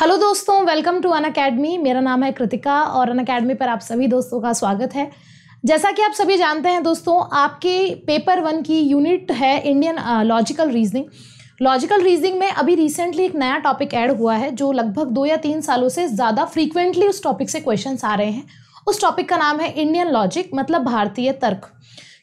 hello दोस्तों welcome to an academy मेरा नाम है कृतिका और अन अकेडमी पर आप सभी दोस्तों का स्वागत है जैसा कि आप सभी जानते हैं दोस्तों आपके पेपर वन की यूनिट है Indian logical reasoning logical reasoning में अभी रिसेंटली एक नया टॉपिक ऐड हुआ है जो लगभग दो या तीन सालों से ज़्यादा फ्रीक्वेंटली उस टॉपिक से क्वेश्चंस आ रहे हैं उस टॉपिक का नाम है इंडियन लॉजिक मतलब भारतीय तर्क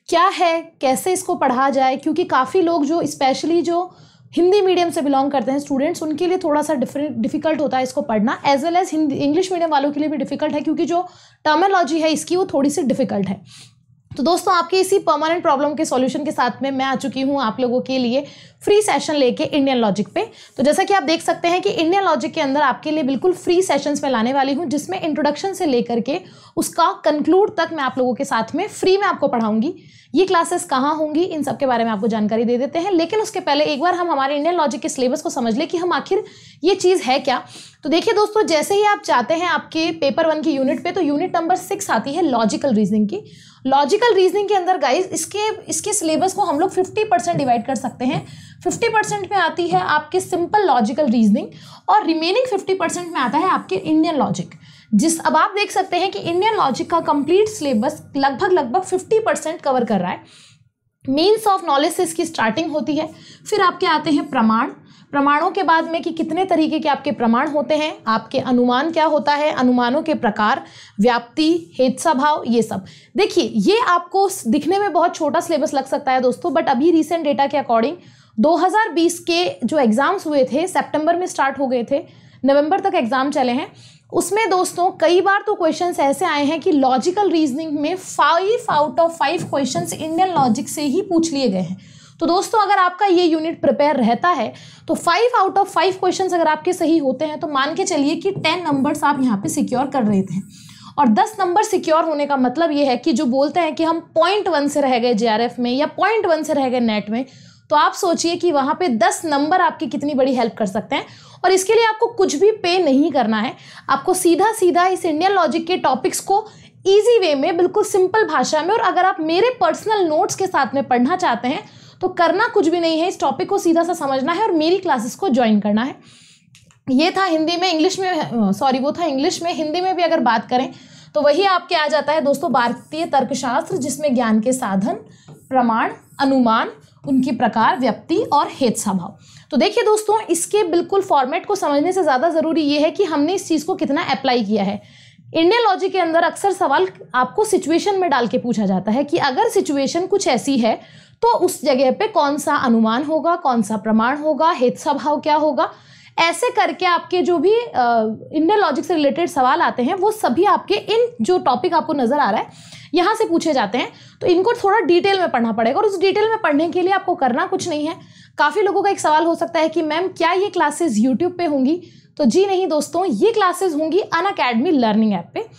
क्या है कैसे इसको पढ़ा जाए क्योंकि काफ़ी लोग जो स्पेशली जो हिंदी मीडियम से बिलोंग करते हैं स्टूडेंट्स उनके लिए थोड़ा सा डिफिकल्ट होता है इसको पढ़ना as well as Hindi English medium वालों के लिए भी डिफिकल्ट है क्योंकि जो टर्मोलॉजी है इसकी वो थोड़ी सी डिफिकल्ट है तो दोस्तों आपके इसी परमानेंट प्रॉब्लम के सॉल्यूशन के साथ में मैं आ चुकी हूँ आप लोगों के लिए फ्री सेशन लेके इंडियन लॉजिक पे तो जैसा कि आप देख सकते हैं कि इंडियन लॉजिक के अंदर आपके लिए बिल्कुल फ्री सेशंस में लाने वाली हूँ जिसमें इंट्रोडक्शन से लेकर के उसका कंक्लूड तक मैं आप लोगों के साथ में फ्री में आपको पढ़ाऊंगी ये क्लासेस कहाँ होंगी इन सब के बारे में आपको जानकारी दे देते हैं लेकिन उसके पहले एक बार हम हमारे इंडियन लॉजिक के सिलेबस को समझ लें कि हम आखिर ये चीज़ है क्या तो देखिए दोस्तों जैसे ही आप जाते हैं आपके पेपर वन की यूनिट पे तो यूनिट नंबर सिक्स आती है लॉजिकल रीजनिंग की लॉजिकल रीजनिंग के अंदर गाइज इसके इसके सिलेबस को हम लोग फिफ्टी परसेंट डिवाइड कर सकते हैं फिफ्टी परसेंट में आती है आपके सिंपल लॉजिकल रीजनिंग और रिमेनिंग फिफ्टी परसेंट में आता है आपके इंडियन लॉजिक जिस अब आप देख सकते हैं कि इंडियन लॉजिक का कंप्लीट सिलेबस लगभग लगभग फिफ्टी परसेंट कवर कर रहा है मीन्स ऑफ नॉलेज से इसकी स्टार्टिंग होती है फिर आपके आते हैं प्रमाण प्रमाणों के बाद में कि कितने तरीके के आपके प्रमाण होते हैं आपके अनुमान क्या होता है अनुमानों के प्रकार व्याप्ति हेत्सा भाव ये सब देखिए ये आपको दिखने में बहुत छोटा सिलेबस लग सकता है दोस्तों बट अभी रिसेंट डेटा के अकॉर्डिंग 2020 के जो एग्ज़ाम्स हुए थे सेप्टेम्बर में स्टार्ट हो गए थे नवम्बर तक एग्ज़ाम चले हैं उसमें दोस्तों कई बार तो क्वेश्चंस ऐसे आए हैं कि लॉजिकल रीजनिंग में five out of five questions Indian logic से ही पूछ लिए गए हैं तो दोस्तों अगर आपका ये यूनिट प्रिपेयर रहता है तो five out of five question अगर आपके सही होते हैं तो मान के चलिए कि टेन नंबर्स आप यहाँ पे सिक्योर कर रहे थे और दस नंबर सिक्योर होने का मतलब ये है कि जो बोलते हैं कि हम पॉइंट वन से रह गए जे में या पॉइंट वन से रह गए नेट में तो आप सोचिए कि वहाँ पे दस नंबर आपकी कितनी बड़ी हेल्प कर सकते हैं और इसके लिए आपको कुछ भी पे नहीं करना है आपको सीधा सीधा इस इंडियन लॉजिक के टॉपिक्स को ईजी वे में बिल्कुल सिंपल भाषा में और अगर आप मेरे पर्सनल नोट्स के साथ में पढ़ना चाहते हैं तो करना कुछ भी नहीं है इस टॉपिक को सीधा सा समझना है और मेरी क्लासेस को ज्वाइन करना है ये था हिंदी में इंग्लिश में सॉरी वो था इंग्लिश में हिंदी में भी अगर बात करें तो वही आपके आ जाता है दोस्तों भारतीय तर्कशास्त्र जिसमें ज्ञान के साधन प्रमाण अनुमान उनकी प्रकार व्यक्ति और हेत स्वभाव तो देखिए दोस्तों इसके बिल्कुल फॉर्मेट को समझने से ज़्यादा ज़रूरी ये है कि हमने इस चीज़ को कितना अप्लाई किया है इंडियन लॉजिक के अंदर अक्सर सवाल आपको सिचुएशन में डाल के पूछा जाता है कि अगर सिचुएशन कुछ ऐसी है तो उस जगह पे कौन सा अनुमान होगा कौन सा प्रमाण होगा हित स्वभाव क्या होगा ऐसे करके आपके जो भी इंडियन लॉजिक से रिलेटेड सवाल आते हैं वो सभी आपके इन जो टॉपिक आपको नज़र आ रहा है यहाँ से पूछे जाते हैं तो इनको थोड़ा डिटेल में पढ़ना पड़ेगा और उस डिटेल में पढ़ने के लिए आपको करना कुछ नहीं है काफ़ी लोगों का एक सवाल हो सकता है कि मैम क्या ये क्लासेस यूट्यूब पे होंगी तो जी नहीं दोस्तों ये क्लासेस होंगी अन अकेडमी लर्निंग ऐप पर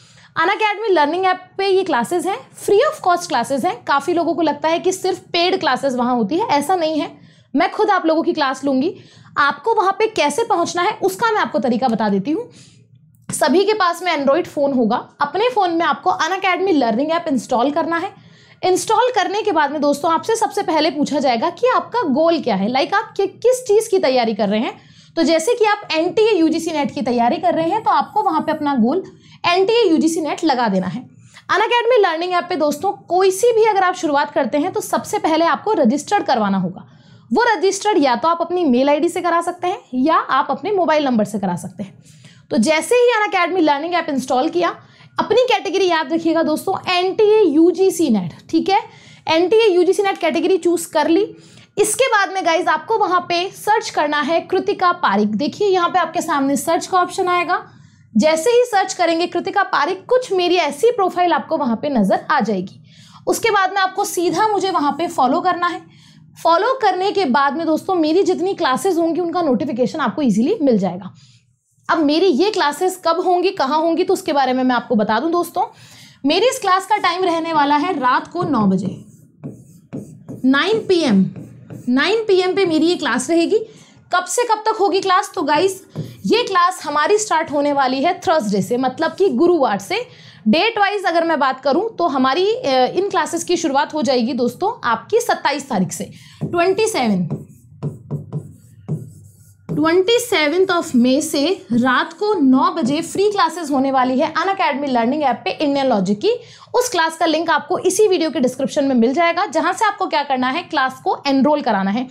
अन अकेडमी लर्निंग ऐप पे ये क्लासेस हैं फ्री ऑफ कॉस्ट क्लासेस हैं काफ़ी लोगों को लगता है कि सिर्फ पेड क्लासेस वहाँ होती है ऐसा नहीं है मैं खुद आप लोगों की क्लास लूँगी आपको वहाँ पे कैसे पहुँचना है उसका मैं आपको तरीका बता देती हूँ सभी के पास में एंड्रॉयड फ़ोन होगा अपने फ़ोन में आपको Unacademy learning app install करना है इंस्टॉल करने के बाद में दोस्तों आपसे सबसे पहले पूछा जाएगा कि आपका गोल क्या है लाइक आप किस चीज़ की तैयारी कर रहे हैं तो जैसे कि आप एन टी नेट की तैयारी कर रहे हैं तो आपको वहाँ पर अपना goal N T U G C NET लगा देना है अन अकेडमी लर्निंग ऐप पे दोस्तों कोई सी भी अगर आप शुरुआत करते हैं तो सबसे पहले आपको रजिस्टर्ड करवाना होगा वो रजिस्टर्ड या तो आप अपनी मेल आईडी से करा सकते हैं या आप अपने मोबाइल नंबर से करा सकते हैं तो जैसे ही Unacademy learning app install किया अपनी कैटेगरी याद रखिएगा दोस्तों N T A U G C NET ठीक है N T A U G C NET category choose कर ली इसके बाद में गाइज आपको वहां पे सर्च करना है कृतिका पारिक देखिए यहाँ पे आपके सामने सर्च का ऑप्शन आएगा जैसे ही सर्च करेंगे कृतिका पारिक कुछ मेरी ऐसी प्रोफाइल आपको वहाँ पे नज़र आ जाएगी उसके बाद में आपको सीधा मुझे वहाँ पे फॉलो करना है फॉलो करने के बाद में दोस्तों मेरी जितनी क्लासेस होंगी उनका नोटिफिकेशन आपको इजीली मिल जाएगा अब मेरी ये क्लासेस कब होंगी कहाँ होंगी तो उसके बारे में मैं आपको बता दूँ दोस्तों मेरी इस क्लास का टाइम रहने वाला है रात को नौ बजे nine P M nine P M पे मेरी ये क्लास रहेगी कब से कब तक होगी क्लास तो गाइस ये क्लास हमारी स्टार्ट होने वाली है थर्सडे से मतलब कि गुरुवार से डेट वाइज अगर मैं बात करूं तो हमारी इन क्लासेस की शुरुआत हो जाएगी दोस्तों आपकी 27 तारीख से 27 ट्वेंटी सेवेंथ ऑफ मे से रात को नौ बजे फ्री क्लासेस होने वाली है अन अकेडमी लर्निंग ऐप पे इंडियन लॉजिक की उस क्लास का लिंक आपको इसी वीडियो के डिस्क्रिप्शन में मिल जाएगा जहां से आपको क्या करना है क्लास को एनरोल कराना है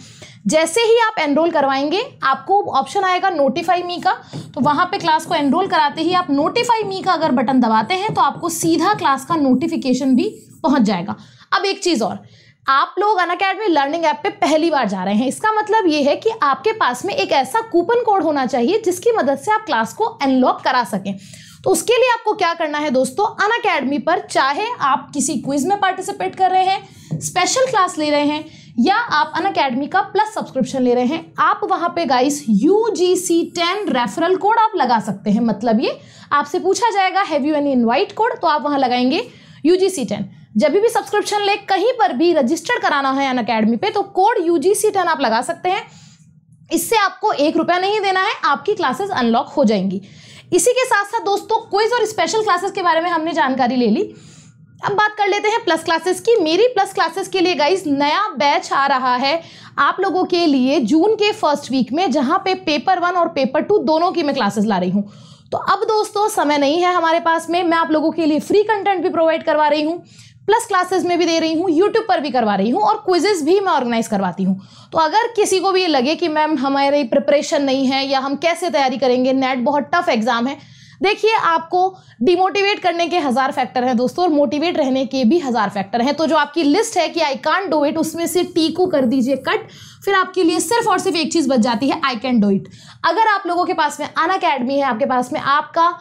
जैसे ही आप एनरोल करवाएंगे आपको ऑप्शन आएगा नोटिफाई मी का तो वहां पे क्लास को एनरोल कराते ही आप नोटिफाई मी का अगर बटन दबाते हैं तो आपको सीधा क्लास का नोटिफिकेशन भी पहुंच जाएगा अब एक चीज़ और आप लोग अन अकेडमी लर्निंग ऐप पे पहली बार जा रहे हैं इसका मतलब ये है कि आपके पास में एक ऐसा कूपन कोड होना चाहिए जिसकी मदद से आप क्लास को अनलॉक करा सकें तो उसके लिए आपको क्या करना है दोस्तों अन अकेडमी पर चाहे आप किसी क्विज में पार्टिसिपेट कर रहे हैं स्पेशल क्लास ले रहे हैं या आप अन अकेडमी का प्लस सब्सक्रिप्शन ले रहे हैं आप वहां पे guys U G C ten referral code आप लगा सकते हैं मतलब ये आपसे पूछा जाएगा have you any invite code तो आप वहां लगाएंगे यू जी सी टेन जब भी सब्सक्रिप्शन ले कहीं पर भी रजिस्टर्ड कराना है अन अकेडमी पे तो कोड यू टेन आप लगा सकते हैं इससे आपको एक रुपया नहीं देना है आपकी क्लासेस अनलॉक हो जाएंगी इसी के साथ साथ दोस्तों क्विज और स्पेशल क्लासेस के बारे में हमने जानकारी ले ली अब बात कर लेते हैं प्लस क्लासेस की मेरी प्लस क्लासेस के लिए गाइज नया बैच आ रहा है आप लोगों के लिए जून के फर्स्ट वीक में जहां पे पेपर वन और पेपर टू दोनों की मैं क्लासेस ला रही हूँ तो अब दोस्तों समय नहीं है हमारे पास में मैं आप लोगों के लिए फ्री कंटेंट भी प्रोवाइड करवा रही हूँ प्लस क्लासेस में भी दे रही हूँ यूट्यूब पर भी करवा रही हूँ और क्विजेस भी मैं ऑर्गेनाइज करवाती हूँ तो अगर किसी को भी ये लगे कि मैम हमारी प्रिपरेशन नहीं है या हम कैसे तैयारी करेंगे नेट बहुत टफ एग्जाम है देखिए आपको डिमोटिवेट करने के हज़ार फैक्टर हैं दोस्तों और मोटिवेट रहने के भी हज़ार फैक्टर हैं तो जो आपकी लिस्ट है कि आई कान डू इट उसमें से टी को कर दीजिए कट फिर आपके लिए सिर्फ और सिर्फ एक चीज़ बच जाती है आई कैन डू इट अगर आप लोगों के पास में अन अकेडमी है आपके पास में आपका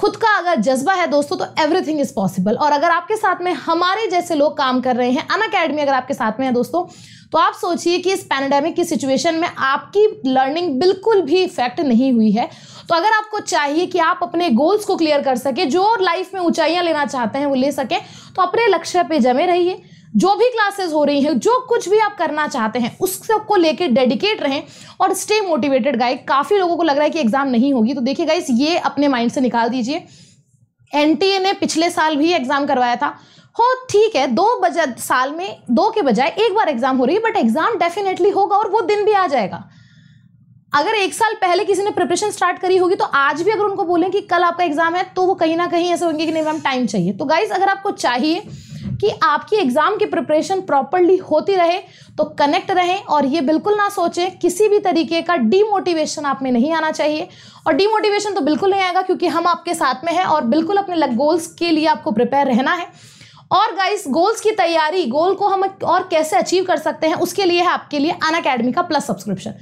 खुद का अगर जज्बा है दोस्तों तो एवरीथिंग इज़ पॉसिबल और अगर आपके साथ में हमारे जैसे लोग काम कर रहे हैं अन अकेडमी अगर आपके साथ में है दोस्तों तो आप सोचिए कि इस पैनडेमिक की सिचुएशन में आपकी लर्निंग बिल्कुल भी इफेक्ट नहीं हुई है तो अगर आपको चाहिए कि आप अपने गोल्स को क्लियर कर सके जो लाइफ में ऊंचाइयां लेना चाहते हैं वो ले सके तो अपने लक्ष्य पे जमे रहिए जो भी क्लासेस हो रही हैं जो कुछ भी आप करना चाहते हैं उस सबको लेके डेडिकेट रहें और स्टे मोटिवेटेड गाइड काफ़ी लोगों को लग रहा है कि एग्ज़ाम नहीं होगी तो देखिए गाइस ये अपने माइंड से निकाल दीजिए एन ने पिछले साल भी एग्ज़ाम करवाया था हो ठीक है दो बजे साल में दो के बजाय एक बार एग्जाम हो रही है बट एग्जाम डेफिनेटली होगा और वो दिन भी आ जाएगा अगर एक साल पहले किसी ने प्रिपरेशन स्टार्ट करी होगी तो आज भी अगर उनको बोलें कि कल आपका एग्जाम है तो वो कहीं ना कहीं ऐसे होंगे कि नहीं मैम टाइम चाहिए तो गाइज अगर आपको चाहिए कि आपकी एग्जाम की प्रिपरेशन प्रॉपरली होती रहे तो कनेक्ट रहें और ये बिल्कुल ना सोचें किसी भी तरीके का डीमोटिवेशन आप में नहीं आना चाहिए और डीमोटिवेशन तो बिल्कुल नहीं आएगा क्योंकि हम आपके साथ में हैं और बिल्कुल अपने गोल्स के लिए आपको प्रिपेयर रहना है और गाइस गोल्स की तैयारी गोल को हम और कैसे अचीव कर सकते हैं उसके लिए है आपके लिए अन अकेडमी का प्लस सब्सक्रिप्शन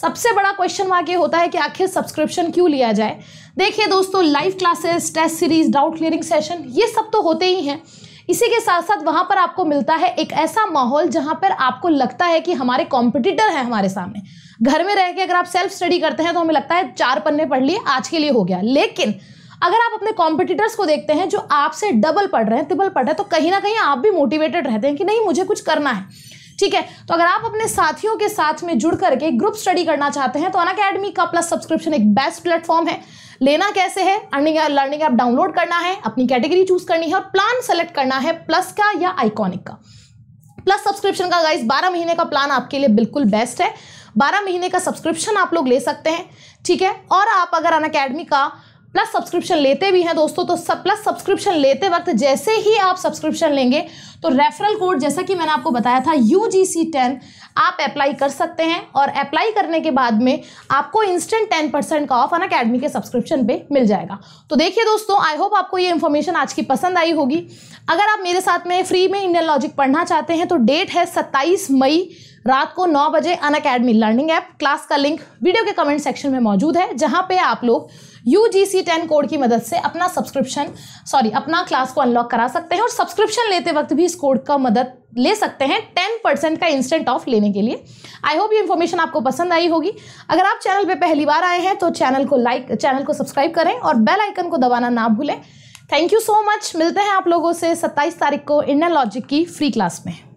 सबसे बड़ा क्वेश्चन मार्क ये होता है कि आखिर सब्सक्रिप्शन क्यों लिया जाए देखिए दोस्तों live classes test series doubt clearing session ये सब तो होते ही हैं इसी के साथ साथ वहाँ पर आपको मिलता है एक ऐसा माहौल जहाँ पर आपको लगता है कि हमारे कॉम्पिटिटर हैं हमारे सामने घर में रह के अगर आप सेल्फ स्टडी करते हैं तो हमें लगता है चार पन्ने पढ़ लिए आज के लिए हो गया लेकिन अगर आप अपने कॉम्पिटिटर्स को देखते हैं जो आपसे डबल पढ़ रहे हैं ट्रिपल पढ़ रहे हैं तो कहीं ना कहीं आप भी मोटिवेटेड रहते हैं कि नहीं मुझे कुछ करना है ठीक है तो अगर आप अपने साथियों के साथ में जुड़ करके ग्रुप स्टडी करना चाहते हैं तो अन अकेडमी का प्लस सब्सक्रिप्शन एक बेस्ट प्लेटफॉर्म है लेना कैसे है अर्निंग लर्निंग ऐप डाउनलोड करना है अपनी कैटेगरी चूज करनी है और प्लान सेलेक्ट करना है प्लस का या आइकॉनिक का प्लस सब्सक्रिप्शन का गाइस 12 महीने का प्लान आपके लिए बिल्कुल बेस्ट है 12 महीने का सब्सक्रिप्शन आप लोग ले सकते हैं ठीक है और आप अगर अन अकेडमी का प्लस सब्सक्रिप्शन लेते भी हैं दोस्तों तो सब प्लस सब्सक्रिप्शन लेते वक्त जैसे ही आप सब्सक्रिप्शन लेंगे तो रेफरल कोड जैसा कि मैंने आपको बताया था यू जी सी टेन आप अप्लाई कर सकते हैं और अप्लाई करने के बाद में आपको इंस्टेंट टेन परसेंट का ऑफ अन अकेडमी के सब्सक्रिप्शन पे मिल जाएगा तो देखिए दोस्तों आई होप आपको ये इन्फॉर्मेशन आज की पसंद आई होगी अगर आप मेरे साथ में फ्री में इंडियन लॉजिक पढ़ना चाहते हैं तो डेट है सत्ताईस मई रात को नौ बजे Unacademy learning app class का लिंक वीडियो के कमेंट सेक्शन में मौजूद है जहाँ पे आप लोग U G C ten code की मदद से अपना सब्सक्रिप्शन सॉरी अपना क्लास को अनलॉक करा सकते हैं और सब्सक्रिप्शन लेते वक्त भी इस कोड का मदद ले सकते हैं टेन परसेंट का इंस्टेंट ऑफ लेने के लिए आई होप ये इन्फॉर्मेशन आपको पसंद आई होगी अगर आप चैनल पे पहली बार आए हैं तो चैनल को लाइक चैनल को सब्सक्राइब करें और बेल आइकन को दबाना ना भूलें थैंक यू सो मच मिलते हैं आप लोगों से 27 तारीख को इंडियन लॉजिक की फ्री क्लास में